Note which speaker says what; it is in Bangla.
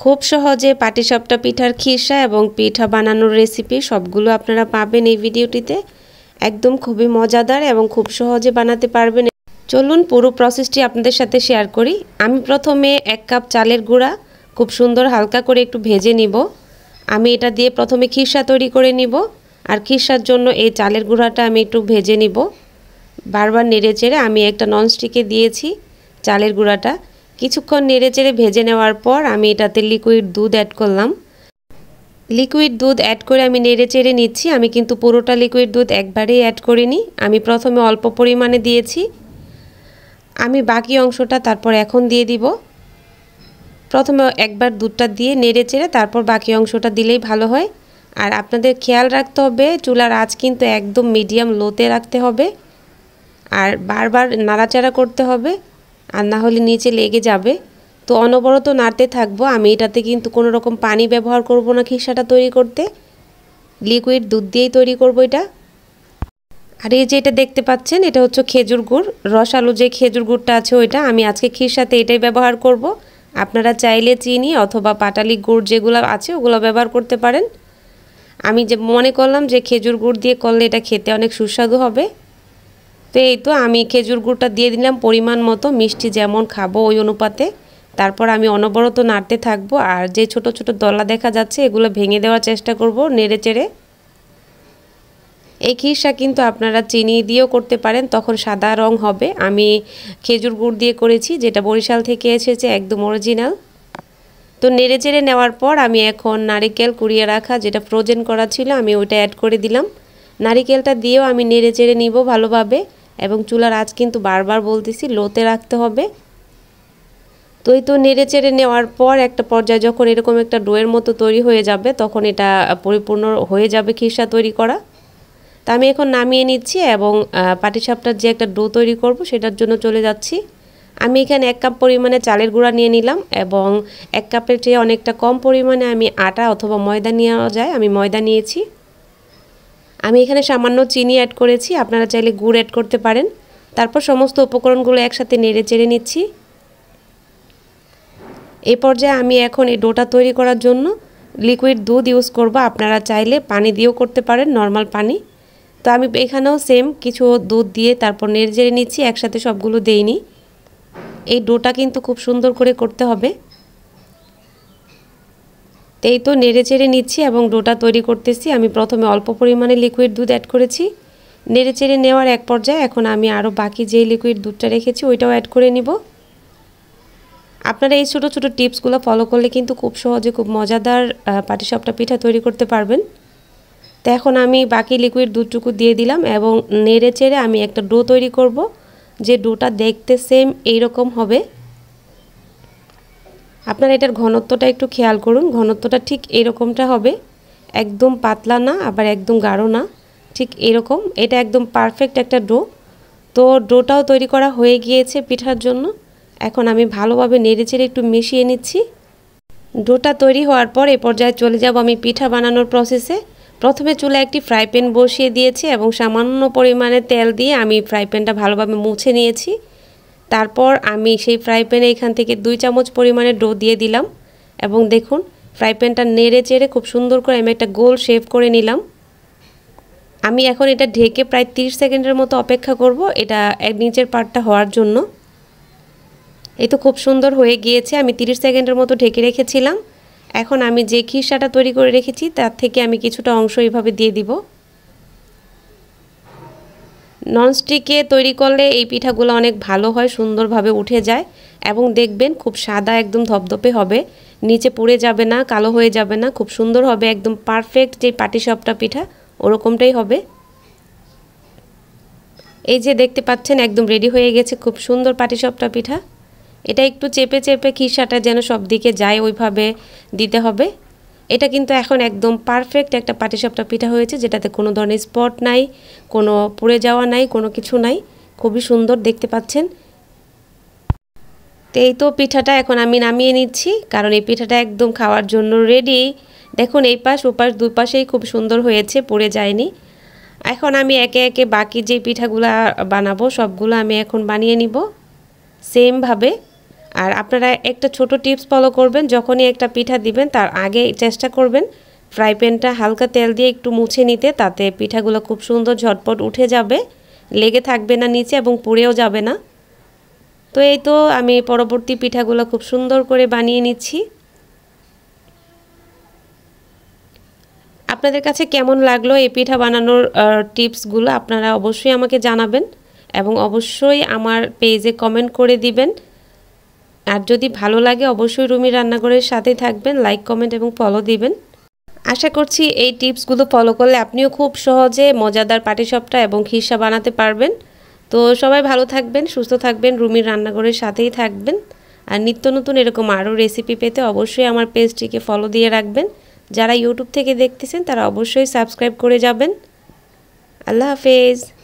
Speaker 1: খুব সহজে পাটিসাপটা পিঠার খিসা এবং পিঠা বানানোর রেসিপি সবগুলো আপনারা পাবেন এই ভিডিওটিতে একদম খুবই মজাদার এবং খুব সহজে বানাতে পারবেন চলুন পুরো প্রসেসটি আপনাদের সাথে শেয়ার করি আমি প্রথমে এক কাপ চালের গুঁড়া খুব সুন্দর হালকা করে একটু ভেজে নিব আমি এটা দিয়ে প্রথমে খিসা তৈরি করে নিব আর খিসার জন্য এই চালের গুঁড়াটা আমি একটু ভেজে নিব বারবার নেড়ে চেড়ে আমি একটা ননস্টিকে দিয়েছি চালের গুঁড়াটা কিছুক্ষণ নেড়ে চেড়ে ভেজে নেওয়ার পর আমি এটাতে লিকুইড দুধ অ্যাড করলাম লিকুইড দুধ অ্যাড করে আমি নেড়ে চেড়ে নিচ্ছি আমি কিন্তু পুরোটা লিকুইড দুধ একবারেই অ্যাড করিনি আমি প্রথমে অল্প পরিমাণে দিয়েছি আমি বাকি অংশটা তারপর এখন দিয়ে দিব প্রথমে একবার দুধটা দিয়ে নেড়ে চেড়ে তারপর বাকি অংশটা দিলেই ভালো হয় আর আপনাদের খেয়াল রাখতে হবে চুলার আঁচ কিন্তু একদম মিডিয়াম লোতে রাখতে হবে আর বারবার নাড়াচাড়া করতে হবে আর না হলে নিচে লেগে যাবে তো অনবরত নাড়তে থাকবো আমি এটাতে কিন্তু কোনো রকম পানি ব্যবহার করব না খিসাটা তৈরি করতে লিকুইড দুধ দিয়েই তৈরি করব এটা আর এই যে এটা দেখতে পাচ্ছেন এটা হচ্ছে খেজুর গুড় রসালো যে খেজুর গুড়টা আছে ওইটা আমি আজকে ক্ষীর সাথে এটাই ব্যবহার করব। আপনারা চাইলে চিনি অথবা পাটালি গুড় যেগুলো আছে ওগুলো ব্যবহার করতে পারেন আমি যে মনে করলাম যে খেজুর গুড় দিয়ে করলে এটা খেতে অনেক সুস্বাদু হবে তো এই তো আমি খেজুর গুড়টা দিয়ে দিলাম পরিমাণ মতো মিষ্টি যেমন খাবো ওই অনুপাতে তারপর আমি অনবরত নাড়তে থাকবো আর যে ছোট ছোট দলা দেখা যাচ্ছে এগুলো ভেঙে দেওয়ার চেষ্টা করব নেড়ে চেড়ে এই ক্ষীরসা কিন্তু আপনারা চিনি দিয়েও করতে পারেন তখন সাদা রং হবে আমি খেজুর গুড় দিয়ে করেছি যেটা বরিশাল থেকে এসেছে একদম অরিজিনাল তো নেড়ে চেড়ে নেওয়ার পর আমি এখন নারিকেল কুড়িয়ে রাখা যেটা ফ্রোজেন করা ছিল আমি ওইটা অ্যাড করে দিলাম নারিকেলটা দিয়েও আমি নেড়ে চেড়ে নিব ভালোভাবে এবং চুলার আজ কিন্তু বারবার বলতেছি লোতে রাখতে হবে তো এই তো নেড়ে চেড়ে নেওয়ার পর একটা পর্যায়ে যখন এরকম একটা ডোয়ের মতো তৈরি হয়ে যাবে তখন এটা পরিপূর্ণ হয়ে যাবে খিসা তৈরি করা তা আমি এখন নামিয়ে নিচ্ছি এবং পাটিসাপটার যে একটা ডো তৈরি করব সেটার জন্য চলে যাচ্ছি আমি এখানে এক কাপ পরিমাণে চালের গুঁড়া নিয়ে নিলাম এবং এক কাপের চেয়ে অনেকটা কম পরিমাণে আমি আটা অথবা ময়দা নেওয়া যায় আমি ময়দা নিয়েছি আমি এখানে সামান্য চিনি অ্যাড করেছি আপনারা চাইলে গুড় অ্যাড করতে পারেন তারপর সমস্ত উপকরণগুলো একসাথে নেড়ে চেড়ে নিচ্ছি এই পর্যায়ে আমি এখন এই ডোটা তৈরি করার জন্য লিকুইড দুধ ইউজ করব আপনারা চাইলে পানি দিয়েও করতে পারেন নর্মাল পানি তো আমি এখানেও সেম কিছু দুধ দিয়ে তারপর নেড়ে জেড়ে নিচ্ছি একসাথে সবগুলো দেইনি এই ডোটা কিন্তু খুব সুন্দর করে করতে হবে এই তো নেড়ে চেড়ে নিচ্ছি এবং ডোটা তৈরি করতেছি আমি প্রথমে অল্প পরিমাণে লিকুইড দুধ অ্যাড করেছি নেড়ে চেড়ে নেওয়ার এক পর্যায়ে এখন আমি আরও বাকি যেই লিকুইড দুধটা রেখেছি ওইটাও অ্যাড করে নিব আপনারা এই ছোটো ছোটো টিপসগুলো ফলো করলে কিন্তু খুব সহজে খুব মজাদার পাটিসাপটা পিঠা তৈরি করতে পারবেন তো এখন আমি বাকি লিকুইড দুধটুকু দিয়ে দিলাম এবং নেড়ে চেড়ে আমি একটা ডো তৈরি করব যে ডোটা দেখতে সেম এইরকম হবে আপনার এটার ঘনত্বটা একটু খেয়াল করুন ঘনত্বটা ঠিক এরকমটা হবে একদম পাতলা না আবার একদম গাঢ় না ঠিক এরকম এটা একদম পারফেক্ট একটা ডো তো ডোটাও তৈরি করা হয়ে গিয়েছে পিঠার জন্য এখন আমি ভালোভাবে নেড়েচেড়ে একটু মিশিয়ে নিচ্ছি ডোটা তৈরি হওয়ার পর এ পর্যায়ে চলে যাব আমি পিঠা বানানোর প্রসেসে প্রথমে চুলে একটি ফ্রাই প্যান বসিয়ে দিয়েছি এবং সামান্য পরিমাণে তেল দিয়ে আমি ফ্রাই প্যানটা ভালোভাবে মুছে নিয়েছি তারপর আমি সেই ফ্রাই প্যানে এখান থেকে দুই চামচ পরিমাণে ডো দিয়ে দিলাম এবং দেখুন ফ্রাই প্যানটা নেড়ে চেড়ে খুব সুন্দর করে আমি একটা গোল শেভ করে নিলাম আমি এখন এটা ঢেকে প্রায় তিরিশ সেকেন্ডের মতো অপেক্ষা করব এটা এক নিচের পার্টটা হওয়ার জন্য এই তো খুব সুন্দর হয়ে গিয়েছে আমি তিরিশ সেকেন্ডের মতো ঢেকে রেখেছিলাম এখন আমি যে খিসাটা তৈরি করে রেখেছি তার থেকে আমি কিছুটা অংশ এইভাবে দিয়ে দিব ননস্টিকে তৈরি করলে এই পিঠাগুলো অনেক ভালো হয় সুন্দরভাবে উঠে যায় এবং দেখবেন খুব সাদা একদম ধপধপে হবে নিচে পুড়ে যাবে না কালো হয়ে যাবে না খুব সুন্দর হবে একদম পারফেক্ট যে পাটিসপটা পিঠা ওরকমটাই হবে এই যে দেখতে পাচ্ছেন একদম রেডি হয়ে গেছে খুব সুন্দর পাটিসপটা পিঠা এটা একটু চেপে চেপে খিসাটা যেন সব দিকে যায় ওইভাবে দিতে হবে এটা কিন্তু এখন একদম পারফেক্ট একটা পাটিসাপটা পিঠা হয়েছে যেটাতে কোনো ধরনের স্পট নাই কোনো পুড়ে যাওয়া নাই কোনো কিছু নাই খুবই সুন্দর দেখতে পাচ্ছেন তো এই তো পিঠাটা এখন আমি নামিয়ে নিচ্ছি কারণ এই পিঠাটা একদম খাওয়ার জন্য রেডি দেখুন এই পাশ ওপাশ দুপাশেই খুব সুন্দর হয়েছে পড়ে যায়নি এখন আমি একে একে বাকি যে পিঠাগুলা বানাবো সবগুলো আমি এখন বানিয়ে নিব সেমভাবে আর আপনারা একটা ছোট টিপস ফলো করবেন যখনই একটা পিঠা দিবেন তার আগে চেষ্টা করবেন ফ্রাই প্যানটা হালকা তেল দিয়ে একটু মুছে নিতে তাতে পিঠাগুলো খুব সুন্দর ঝটপট উঠে যাবে লেগে থাকবে না নিচে এবং পুড়েও যাবে না তো এই তো আমি পরবর্তী পিঠাগুলো খুব সুন্দর করে বানিয়ে নিচ্ছি আপনাদের কাছে কেমন লাগলো এই পিঠা বানানোর টিপসগুলো আপনারা অবশ্যই আমাকে জানাবেন এবং অবশ্যই আমার পেজে কমেন্ট করে দিবেন আর যদি ভালো লাগে অবশ্যই রুমি রান্নাঘরের সাথেই থাকবেন লাইক কমেন্ট এবং ফলো দিবেন আশা করছি এই টিপসগুলো ফলো করলে আপনিও খুব সহজে মজাদার সপটা এবং খিসা বানাতে পারবেন তো সবাই ভালো থাকবেন সুস্থ থাকবেন রুমির রান্নাঘরের সাথেই থাকবেন আর নিত্য নতুন এরকম আরও রেসিপি পেতে অবশ্যই আমার পেজটিকে ফলো দিয়ে রাখবেন যারা ইউটিউব থেকে দেখতেছেন তারা অবশ্যই সাবস্ক্রাইব করে যাবেন আল্লাহ হাফেজ